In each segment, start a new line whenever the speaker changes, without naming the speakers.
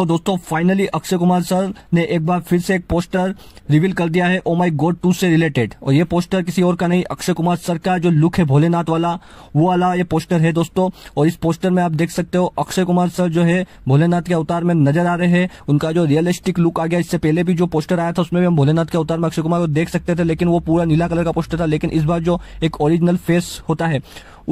तो दोस्तों finally Akshay Kumar sir ने एक बार फिर से एक पोस्टर रिवील कर दिया है ओ माई गॉड टू से रिलेटेड और ये पोस्टर किसी और का नहीं अक्षय कुमार सर का जो लुक है भोलेनाथ वाला वो वाला ये पोस्टर है दोस्तों और इस पोस्टर में आप देख सकते हो अक्षय कुमार सर जो है भोलेनाथ के अवतार में नजर आ रहे हैं उनका जो रियलिस्टिक लुक आ गया इससे पहले भी जो पोस्टर आया था उसमें भी हम भोलेनाथ के अवतार में अक्षय कुमार को देख सकते थे लेकिन वो पूरा नीला कलर का पोस्टर था लेकिन इस बार जो एक ओरिजिनल फेस होता है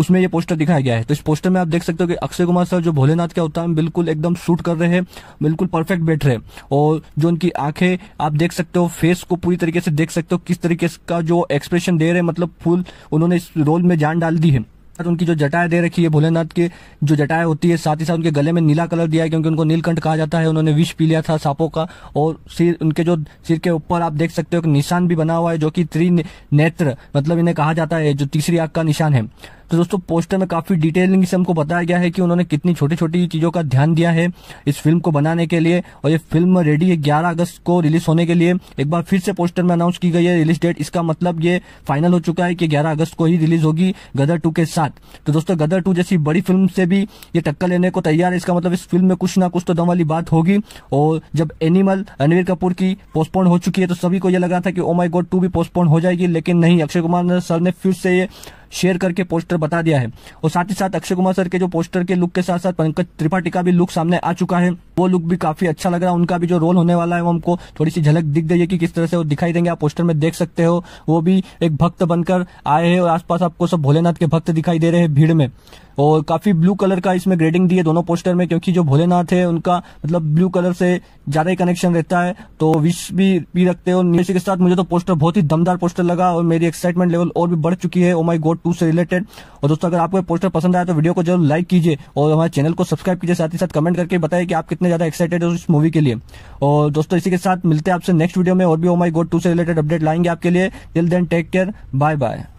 उसमें ये पोस्टर दिखाया गया है तो इस पोस्टर में आप देख सकते हो कि अक्षय कुमार सर जो भोलेनाथ के अवतार में बिल्कुल एकदम शूट कर रहे हैं बिल्कुल परफेक्ट बैठ रहे और जो उनकी आंखें आप देख सकते हो फेस को पूरी तरीके से देख सकते हो किस तरीके का जो एक्सप्रेशन दे रहे हैं मतलब फुल उन्होंने इस रोल में जान डाल दी है उनकी जो जटाएं दे रखी है भोलेनाथ के जो जटाएं होती है साथ ही साथ उनके गले में नीला कलर दिया है क्योंकि उनको नीलकंठ कहा जाता है उन्होंने विष पी लिया था सांपों का और सिर उनके जो सिर के ऊपर आप देख सकते हो एक निशान भी बना हुआ है जो कि त्रिनेत्र मतलब इन्हें कहा जाता है जो तीसरी आंख का निशान है तो दोस्तों पोस्टर में काफी डिटेलिंग से हमको बताया गया है कि उन्होंने कितनी छोटी छोटी चीजों का ध्यान दिया है इस फिल्म को बनाने के लिए और ये फिल्म रेडी है ग्यारह अगस्त को रिलीज होने के लिए एक बार फिर से पोस्टर में अनाउंस की गई है रिलीज डेट इसका मतलब ये फाइनल हो चुका है कि ग्यारह अगस्त को ही रिलीज होगी गदर टू के साथ तो दोस्तों गदर टू जैसी बड़ी फिल्म से भी ये टक्कर लेने को तैयार है इसका मतलब इस फिल्म में कुछ ना कुछ तो दम वाली बात होगी और जब एनिमल रणवीर कपूर की पोस्टपोन हो चुकी है तो सभी को यह लगा था कि ओ माई गोड टू भी पोस्टपोन हो जाएगी लेकिन नहीं अक्षय कुमार सर ने फिर से ये शेयर करके पोस्टर बता दिया है और साथ ही साथ अक्षय कुमार सर के जो पोस्टर के लुक के साथ साथ पंकज त्रिपाठी का भी लुक सामने आ चुका है वो लुक भी काफी अच्छा लग रहा है उनका भी जो रोल होने वाला है वो हमको थोड़ी सी झलक दिख गई है कि किस तरह से वो दिखाई देंगे आप पोस्टर में देख सकते हो वो भी एक भक्त बनकर आए हैं और आसपास आपको सब भोलेनाथ के भक्त दिखाई दे रहे हैं भीड़ में और काफी ब्लू कलर का इसमें ग्रेडिंग दी है दोनों पोस्टर में क्योंकि जो भोलेनाथ है उनका मतलब ब्लू कलर से ज्यादा ही कनेक्शन रहता है तो विश भी भी रखते हो इसी के साथ मुझे तो पोस्टर बहुत ही दमदार पोस्टर लगा और मेरी एक्साइटमेंट लेवल और भी बढ़ चुकी है ओ माई गोड टू से रिलेटेड और दोस्तों अगर आपको पोस्टर पसंद आया तो वीडियो को जरूर लाइक कीजिए और हमारे चैनल को सब्सक्राइब कीजिए साथ ही साथ कमेंट करके बताइए कि आप कितने ज्यादा एक्साइटेड हो इस मूवी के लिए और दोस्तों इसी के साथ मिलते हैं आपसे नेक्स्ट वीडियो में और भी ओ माई गोड टू से रिलेटेड अपडेट लाएंगे आपके लिए till then take care bye bye